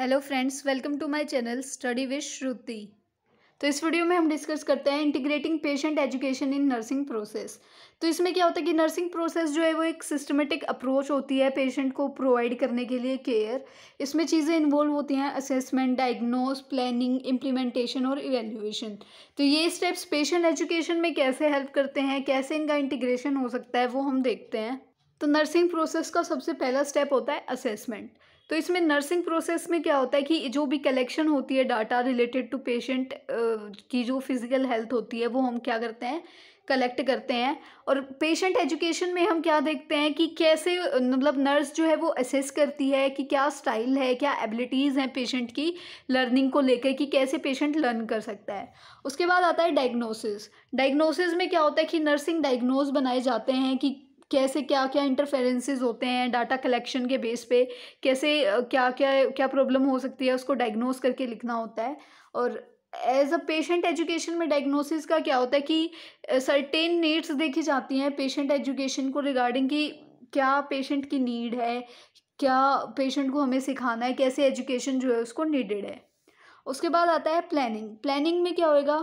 hello friends welcome to my channel study with Shruti तो इस video में हम डिस्कस करते हैं integrating patient education in nursing process तो इसमें क्या होता है कि नर्सिंग प्रोसेस जो है वो एक सिस्टमेटिक अप्रोच होती है पेशेंट को प्रोवाइड करने के लिए केयर इसमें चीज़ें इन्वॉल्व होती हैं असेसमेंट डायग्नोस प्लानिंग इम्प्लीमेंटेशन और इवेल्यूएशन तो ये स्टेप्स पेशेंट एजुकेशन में कैसे हेल्प करते हैं कैसे इनका इंटीग्रेशन हो सकता है वो हम देखते हैं तो नर्सिंग प्रोसेस का सबसे पहला स्टेप होता है असेसमेंट तो इसमें नर्सिंग प्रोसेस में क्या होता है कि जो भी कलेक्शन होती है डाटा रिलेटेड टू पेशेंट की जो फिज़िकल हेल्थ होती है वो हम क्या करते हैं कलेक्ट करते हैं और पेशेंट एजुकेशन में हम क्या देखते हैं कि कैसे मतलब नर्स जो है वो असेस करती है कि क्या स्टाइल है क्या एबिलिटीज़ हैं पेशेंट की लर्निंग को लेकर कि कैसे पेशेंट लर्न कर सकता है उसके बाद आता है डायग्नोसिस डायग्नोसिस में क्या होता है कि नर्सिंग डायग्नोज बनाए जाते हैं कि कैसे क्या क्या इंटरफेरेंसेस होते हैं डाटा कलेक्शन के बेस पे कैसे क्या क्या क्या प्रॉब्लम हो सकती है उसको डायग्नोस करके लिखना होता है और एज अ पेशेंट एजुकेशन में डायग्नोसिस का क्या होता है कि सर्टेन नीड्स देखी जाती हैं पेशेंट एजुकेशन को रिगार्डिंग कि क्या पेशेंट की नीड है क्या पेशेंट को हमें सिखाना है कैसे एजुकेशन जो है उसको नीडेड है उसके बाद आता है प्लानिंग प्लानिंग में क्या होएगा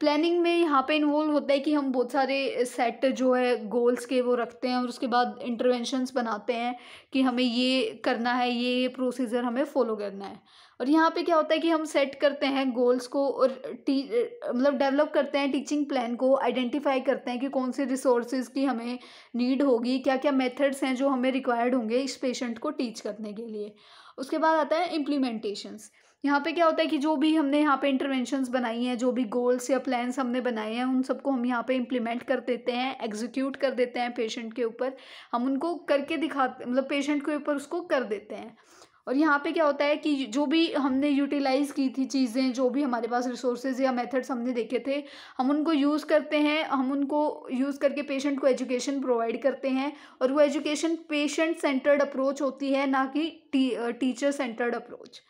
प्लानिंग में यहाँ पे इन्वॉल्व होता है कि हम बहुत सारे सेट जो है गोल्स के वो रखते हैं और उसके बाद इंटरवेंशंस बनाते हैं कि हमें ये करना है ये प्रोसीजर हमें फॉलो करना है और यहाँ पे क्या होता है कि हम सेट करते हैं गोल्स को और टी मतलब डेवलप करते हैं टीचिंग प्लान को आइडेंटिफाई करते हैं कि कौन से रिसोर्सेज की हमें नीड होगी क्या क्या मेथड्स हैं जो हमें रिक्वायर्ड होंगे इस पेशेंट को टीच करने के लिए उसके बाद आता है इम्प्लीमेंटेशंस यहाँ पे क्या होता है कि जो भी हमने यहाँ पे इंटरवेंशन बनाई हैं जो भी गोल्स या प्लान्स हमने बनाए हैं उन सबको हम यहाँ पे इम्प्लीमेंट कर देते हैं एग्जीक्यूट कर देते हैं पेशेंट के ऊपर हम उनको करके दिखाते मतलब पेशेंट के ऊपर उसको कर देते हैं और यहाँ पे क्या होता है कि जो भी हमने यूटिलाइज़ की थी चीज़ें जो भी हमारे पास रिसोर्सेज या मेथड्स हमने देखे थे हम उनको यूज़ करते हैं हम उनको यूज़ करके पेशेंट को एजुकेशन प्रोवाइड करते हैं और वो एजुकेशन पेशेंट सेंटर्ड अप्रोच होती है ना कि टी, टीचर सेंटर्ड अप्रोच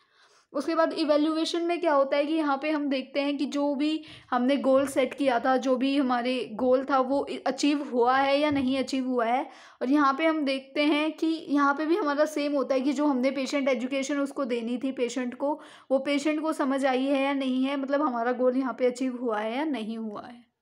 उसके बाद इवेल्यूएशन में क्या होता है कि यहाँ पे हम देखते हैं कि जो भी हमने गोल सेट किया था जो भी हमारे गोल था वो अचीव हुआ है या नहीं अचीव हुआ है और यहाँ पे हम देखते हैं कि यहाँ पे भी हमारा सेम होता है कि जो हमने पेशेंट एजुकेशन उसको देनी थी पेशेंट को वो पेशेंट को समझ आई है या नहीं है मतलब हमारा गोल यहाँ पर अचीव हुआ है या नहीं हुआ है